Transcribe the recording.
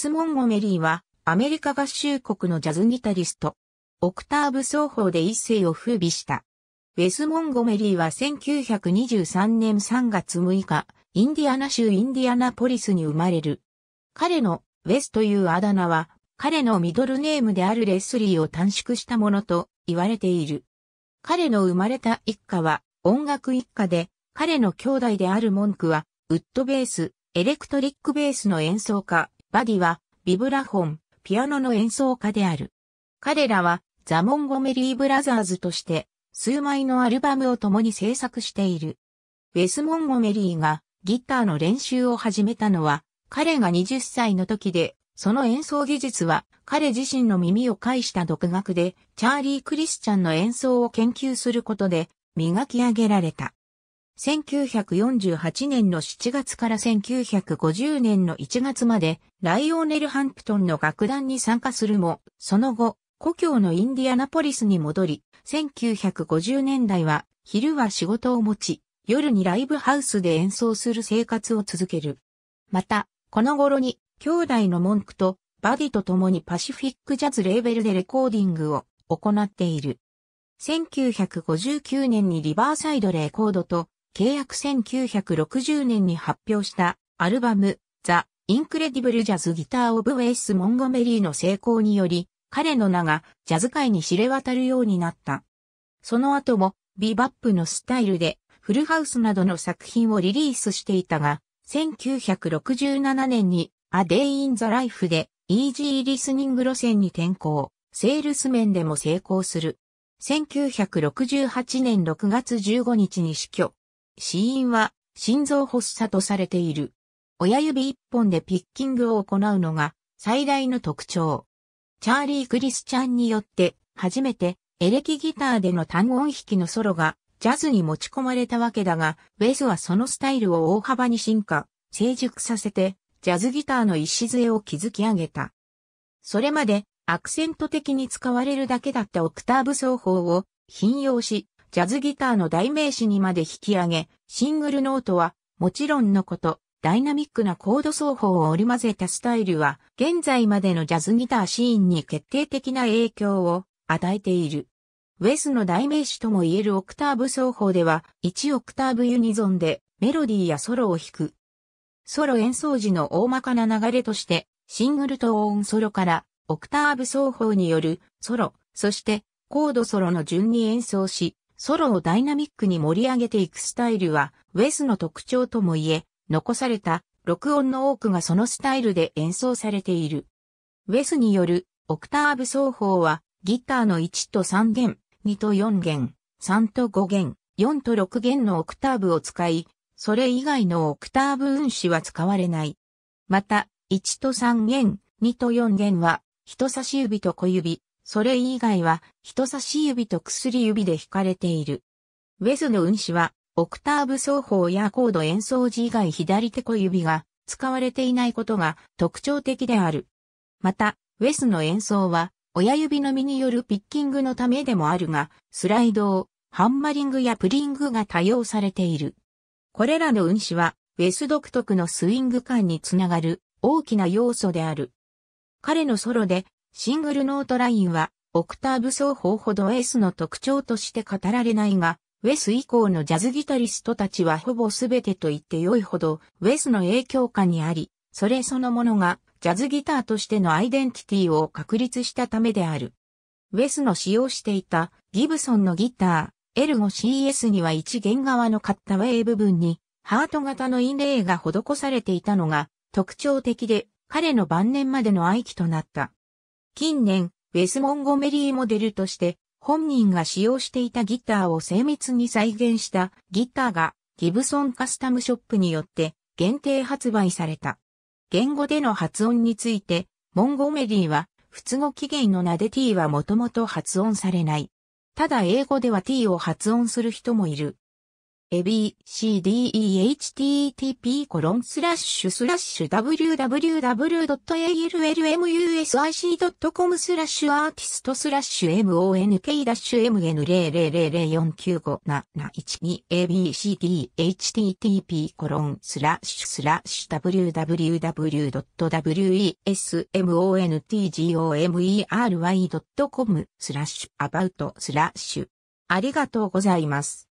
ス・モンゴメリーは、アメリカ合衆国のジャズギタリスト。オクターブ奏法で一世を風靡した。ウェス・モンゴメリーは1923年3月6日、インディアナ州インディアナポリスに生まれる。彼のウェスというあだ名は、彼のミドルネームであるレスリーを短縮したものと言われている。彼の生まれた一家は音楽一家で、彼の兄弟である文句は、ウッドベース、エレクトリックベースの演奏家、バディは、ビブラフォン、ピアノの演奏家である。彼らは、ザ・モンゴメリー・ブラザーズとして、数枚のアルバムを共に制作している。ウェス・モンゴメリーがギターの練習を始めたのは、彼が20歳の時で、その演奏技術は彼自身の耳を介した独学で、チャーリー・クリスチャンの演奏を研究することで磨き上げられた。1948年の7月から1950年の1月まで、ライオーネル・ハンプトンの楽団に参加するも、その後、故郷のインディアナポリスに戻り、1950年代は、昼は仕事を持ち、夜にライブハウスで演奏する生活を続ける。また、この頃に、兄弟の文句と、バディと共にパシフィックジャズレーベルでレコーディングを行っている。1959年にリバーサイドレコードと契約1960年に発表したアルバム、ザ・インクレディブル・ジャズ・ギター・オブ・ウェイス・モンゴメリーの成功により、彼の名がジャズ界に知れ渡るようになった。その後も、ビバップのスタイルで、フルハウスなどの作品をリリースしていたが、1967年に、アデイ・イン・ザ・ライフで、イージーリスニング路線に転向、セールス面でも成功する。1968年6月15日に死去。死因は心臓発作とされている。親指一本でピッキングを行うのが最大の特徴。チャーリー・クリスチャンによって初めてエレキギターでの単音弾きのソロがジャズに持ち込まれたわけだが、ウェズはそのスタイルを大幅に進化、成熟させて、ジャズギターの礎を築き上げた。それまでアクセント的に使われるだけだったオクターブ奏法を、引用し、ジャズギターの代名詞にまで引き上げ、シングルノートは、もちろんのこと、ダイナミックなコード奏法を織り交ぜたスタイルは、現在までのジャズギターシーンに決定的な影響を与えている。ウェスの代名詞とも言えるオクターブ奏法では、1オクターブユニゾンでメロディーやソロを弾く。ソロ演奏時の大まかな流れとして、シングルトオーンソロから、オクターブ奏法によるソロ、そしてコードソロの順に演奏し、ソロをダイナミックに盛り上げていくスタイルは、ウェスの特徴ともいえ、残された録音の多くがそのスタイルで演奏されている。ウェスによるオクターブ奏法は、ギターの1と3弦、2と4弦、3と5弦、4と6弦のオクターブを使い、それ以外のオクターブ運指は使われない。また、1と3弦、2と4弦は、人差し指と小指、それ以外は人差し指と薬指で弾かれている。ウェスの運指は、オクターブ奏法やコード演奏時以外左手小指が使われていないことが特徴的である。また、ウェスの演奏は、親指の身によるピッキングのためでもあるが、スライドを、ハンマリングやプリングが多用されている。これらの運指は、ウェス独特のスイング感につながる大きな要素である。彼のソロでシングルノートラインは、オクターブ奏法ほど S の特徴として語られないが、ウェス以降のジャズギタリストたちはほぼ全てと言って良いほど、ウェスの影響下にあり、それそのものが、ジャズギターとしてのアイデンティティを確立したためである。ウェスの使用していたギブソンのギター、エルゴ CS には一弦側のカッタウェイ部分にハート型のインレイが施されていたのが特徴的で彼の晩年までの愛機となった。近年、ウェス・モンゴメリーモデルとして、本人が使用していたギターを精密に再現したギターがギブソンカスタムショップによって限定発売された。言語での発音について、モンゴメリーは、通の起源の名で t はもともと発音されない。ただ英語では t を発音する人もいる。abcdehttp コロンスラッシュスラッシュ www.almusic.com スラッシュアーティストスラッシュ monk-mn000495771abcdhttp コロンスラッシュスラッシュ www.wesmontgomery.com スラッシュアバウトスラッシュありがとうございます。